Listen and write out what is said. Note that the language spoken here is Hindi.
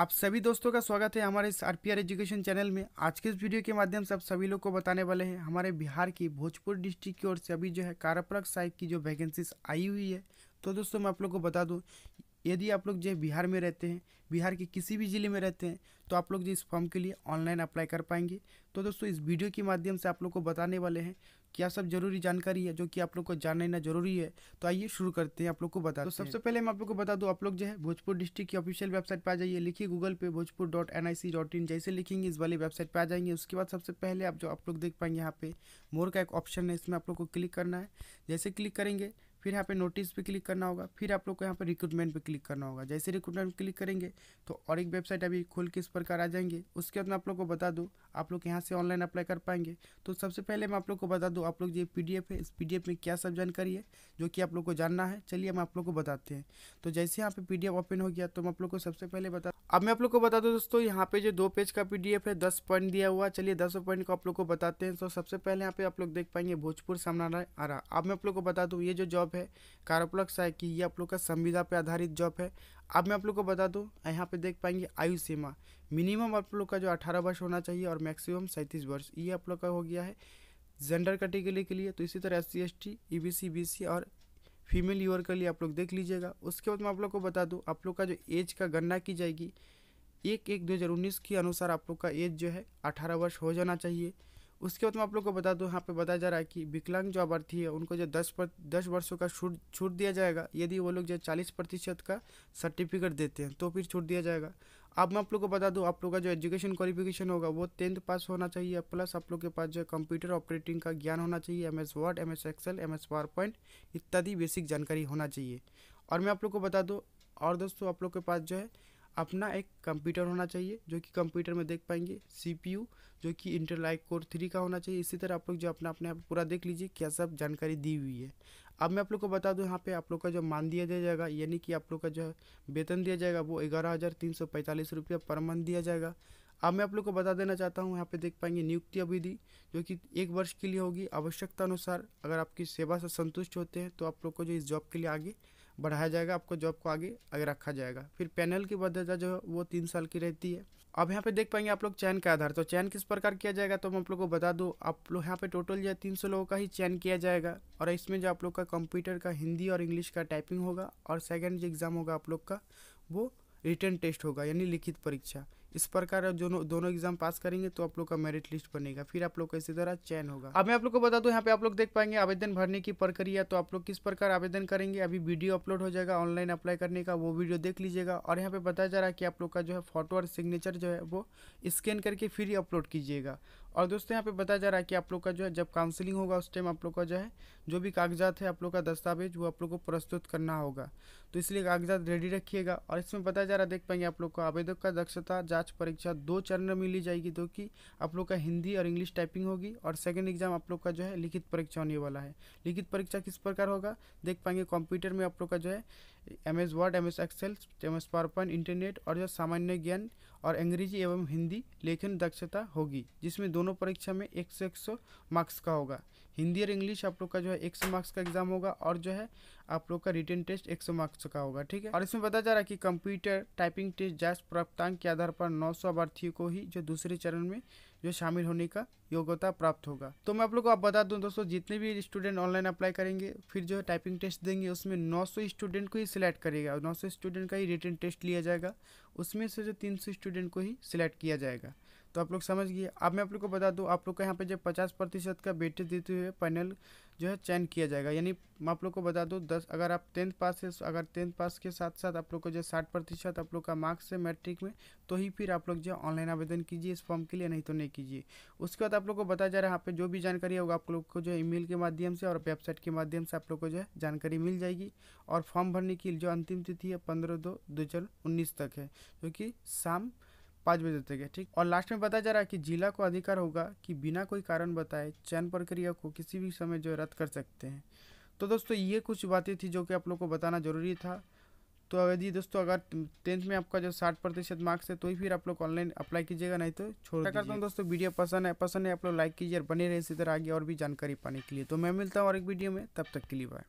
आप सभी दोस्तों का स्वागत है हमारे इस आर एजुकेशन चैनल में आज के इस वीडियो के माध्यम से आप सभी लोग को बताने वाले हैं हमारे बिहार की भोजपुर डिस्ट्रिक्ट की ओर से अभी जो है कारापरक साइड की जो वैकेंसीज आई हुई है तो दोस्तों मैं आप लोग को बता दूँ यदि आप लोग जो है बिहार में रहते हैं बिहार के किसी भी ज़िले में रहते हैं तो आप लोग जो इस फॉर्म के लिए ऑनलाइन अप्लाई कर पाएंगे तो दोस्तों इस वीडियो के माध्यम से आप लोग को बताने वाले हैं क्या सब जरूरी जानकारी है जो कि आप लोग को जान लेना जरूरी है तो आइए शुरू करते हैं आप लोग को बता तो सबसे पहले मैं आप लोग को बता दूँ आप लोग जो है भोजपुर डिस्ट्रिक्ट की ऑफिशियल वेबसाइट पर आ जाइए लिखिए गूगल पे Bhojpur dot N I C dot in जैसे लिखेंगे इस वाली वेबसाइट पर आ जाएंगे उसके बाद सबसे पहले आप जो आप लोग देख पाएंगे यहाँ पे मोर का एक ऑप्शन है इसमें आप लोग को क्लिक करना है जैसे क्लिक करेंगे फिर यहाँ पे नोटिस पे क्लिक करना होगा फिर आप लोग को यहाँ पे रिक्रूटमेंट पे क्लिक करना होगा जैसे रिक्रूटमेंट क्लिक करेंगे तो और एक वेबसाइट अभी खोल के इस प्रकार आ जाएंगे उसके बाद मैं आप लोग को बता दूँ आप लोग यहाँ से ऑनलाइन अप्लाई कर पाएंगे तो सबसे पहले मैं आप लोग को बता दूँ आप लोग ये पी है इस पी में क्या सब जानकारी है जो कि आप लोग को जानना है चलिए हम आप लोग को बताते हैं तो जैसे यहाँ पे पी ओपन हो गया तो मैं आप लोग को सबसे पहले बता अब मैं आप लोग को बता दूँ दोस्तों यहाँ पे जो दो पेज का पीडीएफ है दस पॉइंट दिया हुआ चलिए दस पॉइंट को आप लोग को बताते हैं तो सबसे पहले यहाँ पे आप लोग देख पाएंगे भोजपुर सामना आ रहा अब मैं आप लोग को बता दूँ ये जो जॉब है कार्बोप्लक्स आई कि ये आप लोग का संविदा पे आधारित जॉब है अब मैं आप लोग को बता दूँ यहाँ पे देख पाएंगे आयु सीमा मिनिमम आप लोग का जो अठारह वर्ष होना चाहिए और मैक्सिमम सैंतीस वर्ष ये आप लोग का हो गया है जेंडर कैटेगरी के लिए तो इसी तरह S C S T E और फीमेल यूअर के लिए आप लोग देख लीजिएगा उसके बाद मैं आप लोग को बता दूँ आप लोग का जो एज का गणना की जाएगी एक एक दो हज़ार उन्नीस के अनुसार आप लोग का एज जो है अठारह वर्ष हो जाना चाहिए उसके बाद मैं आप लोग को बता दूँ यहाँ पे बताया जा रहा है कि विकलांग जो अभ्यर्थी है उनको जो दस पर दस वर्षों का छूट छूट दिया जाएगा यदि वो लोग जो चालीस प्रतिशत का सर्टिफिकेट देते हैं तो फिर छूट दिया जाएगा अब मैं आप लोग को बता दूँ आप लोग का जो एजुकेशन क्वालिफिकेशन होगा वो टेंथ पास होना चाहिए प्लस आप लोग के पास जो कंप्यूटर ऑपरेटिंग का ज्ञान होना चाहिए M S Word M S Excel M S PowerPoint इत्यादि बेसिक जानकारी होना चाहिए और मैं आप लोग को बता दूँ और दोस्तों आप लोग के पास जो है अपना एक कंप्यूटर होना चाहिए जो कि कंप्यूटर में देख पाएंगे सीपीयू जो कि इंटर लाइक कोर थ्री का होना चाहिए इसी तरह आप लोग जो अपना अपने आप पूरा देख लीजिए क्या सब जानकारी दी हुई है अब मैं आप लोग को बता दूं यहाँ पे आप लोग का जो मान दिया जाएगा यानी कि आप लोग का जो वेतन दिया जाएगा वो ग्यारह हज़ार तीन सौ पैंतालीस रुपया पर मंथ दिया जाएगा अब मैं आप लोग को बता देना चाहता हूँ यहाँ पे देख पाएंगे नियुक्ति अवधि जो कि एक वर्ष के लिए होगी आवश्यकता अनुसार अगर आपकी सेवा से संतुष्ट होते हैं तो आप लोग को जो इस जॉब के लिए आगे बढ़ाया जाएगा आपको जॉब को आगे आगे रखा जाएगा फिर पैनल की बद्धता जो है वो तीन साल की रहती है अब यहाँ पे देख पाएंगे आप लोग चयन का आधार तो चयन किस प्रकार किया जाएगा तो मैं आप लोग को बता दूँ आप लोग यहाँ पे टोटल जो है तीन सौ लोगों का ही चयन किया जाएगा और इसमें जो आप लोग का कंप्यूटर का हिंदी और इंग्लिश का टाइपिंग होगा और सेकेंड जो एग्ज़ाम होगा आप लोग का वो रिटर्न टेस्ट होगा यानी लिखित परीक्षा इस प्रकार दोनों दोनों एग्जाम पास करेंगे तो आप लोग का मेरिट लिस्ट बनेगा फिर आप लोग का इसी तरह चयन होगा अब मैं आप लोग को बता दूँ यहाँ पे आप लोग देख पाएंगे आवेदन भरने की प्रक्रिया तो आप लोग किस प्रकार आवेदन करेंगे अभी वीडियो अपलोड हो जाएगा ऑनलाइन अप्लाई करने का वो वीडियो देख लीजिएगा और यहाँ पे बताया जा रहा है कि आप लोग का जो है फोटो और सिग्नेचर जो है वो स्कैन करके फिर अपलोड कीजिएगा और दोस्तों यहाँ पे बताया जा रहा है कि आप लोग का जो है जब काउंसलिंग होगा उस टाइम आप लोग का जो है जो भी कागजात है आप लोग का दस्तावेज वो आप लोग को प्रस्तुत करना होगा तो इसलिए कागजात रेडी रखिएगा और इसमें बताया जा रहा है देख पाएंगे आप लोग को आवेदक का दक्षता जाँच परीक्षा दो चरण में ली जाएगी जो कि आप लोग का हिंदी और इंग्लिश टाइपिंग होगी और सेकेंड एग्जाम आप लोग का जो है लिखित परीक्षा होने वाला है लिखित परीक्षा किस प्रकार होगा देख पाएंगे कंप्यूटर में आप लोग का जो है M S Word M S Excel M S PowerPoint internet और जो सामान्य ज्ञान और अंग्रेजी एवं हिंदी लेखन दक्षता होगी जिसमें दोनों परीक्षा में एक सौ एक सौ मार्क्स का होगा हिंदी और इंग्लिश आप लोग का जो है एक सौ मार्क्स का एग्जाम होगा और जो है आप लोग का रिटर्न टेस्ट एक सौ मार्क्स का होगा ठीक है और इसमें बताया जा रहा है कि कंप्यूटर टाइपिंग टेस्ट जांच प्राप्तांक के आधार पर नौ सौ अभ्यर्थियों को ही जो दूसरे चरण में जो शामिल होने का योग्यता प्राप्त होगा तो मैं आप लोग को आप बता दूं दोस्तों जितने भी स्टूडेंट ऑनलाइन अप्लाई करेंगे फिर जो है टाइपिंग टेस्ट देंगे उसमें 900 स्टूडेंट को ही सिलेक्ट करेगा और 900 स्टूडेंट का ही रिटर्न टेस्ट लिया जाएगा उसमें से जो 300 स्टूडेंट को ही सिलेक्ट किया जाएगा तो आप लोग समझ गए अब मैं आप लोग को बता दूँ आप लोग का यहाँ पे जो पचास प्रतिशत का वेटेज देते हुए पैनल जो है चयन किया जाएगा यानी मैं आप लोग को बता दूँ दस अगर आप टेंथ पास है अगर टेंथ पास के साथ साथ आप लोग को जो साठ प्रतिशत आप लोग का मार्क्स है मैट्रिक में तो ही फिर आप लोग जो ऑनलाइन आवेदन कीजिए इस फॉर्म के लिए नहीं तो नहीं कीजिए उसके बाद आप लोग को बताया जा रहा है यहाँ पर जो भी जानकारी होगा आप लोग को जो है ईमेल के माध्यम से और वेबसाइट के माध्यम से आप लोग को जो है जानकारी मिल जाएगी और फॉर्म भरने की जो अंतिम तिथि है पंद्रह दो दो तक है जो कि शाम पाँच बजे तक है ठीक और लास्ट में बताया जा रहा है कि जिला को अधिकार होगा कि बिना कोई कारण बताए चयन प्रक्रिया को किसी भी समय जो रद्द कर सकते हैं तो दोस्तों ये कुछ बातें थी जो कि आप लोग को बताना ज़रूरी था तो यदि दोस्तों अगर टेंथ में आपका जो साठ प्रतिशत मार्क्स है तो ही फिर आप लोग ऑनलाइन अप्लाई कीजिएगा नहीं तो छोड़ करता हूँ दोस्तों वीडियो पसंद है पसंद है आप लोग लाइक कीजिए और बने रहे इसी तरह आगे और भी जानकारी पाने के लिए तो मैं मिलता हूँ और एक वीडियो में तब तक के लिए बाय